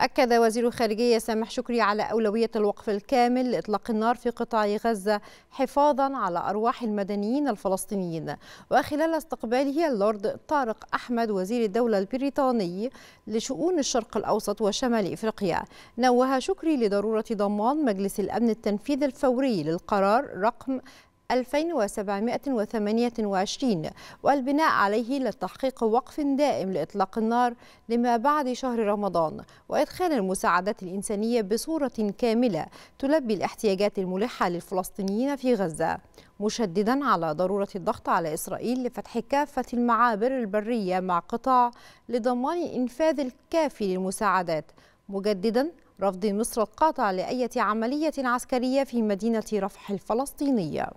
أكد وزير الخارجية سامح شكري على أولوية الوقف الكامل لإطلاق النار في قطاع غزة حفاظا على أرواح المدنيين الفلسطينيين وخلال استقباله اللورد طارق أحمد وزير الدولة البريطاني لشؤون الشرق الأوسط وشمال إفريقيا نوه شكري لضرورة ضمان مجلس الأمن التنفيذ الفوري للقرار رقم 2728 والبناء عليه لتحقيق وقف دائم لإطلاق النار لما بعد شهر رمضان وإدخال المساعدات الإنسانية بصورة كاملة تلبي الاحتياجات الملحة للفلسطينيين في غزة مشددا على ضرورة الضغط على إسرائيل لفتح كافة المعابر البرية مع قطاع لضمان إنفاذ الكافي للمساعدات مجددا رفض مصر القاطع لأية عملية عسكرية في مدينة رفح الفلسطينية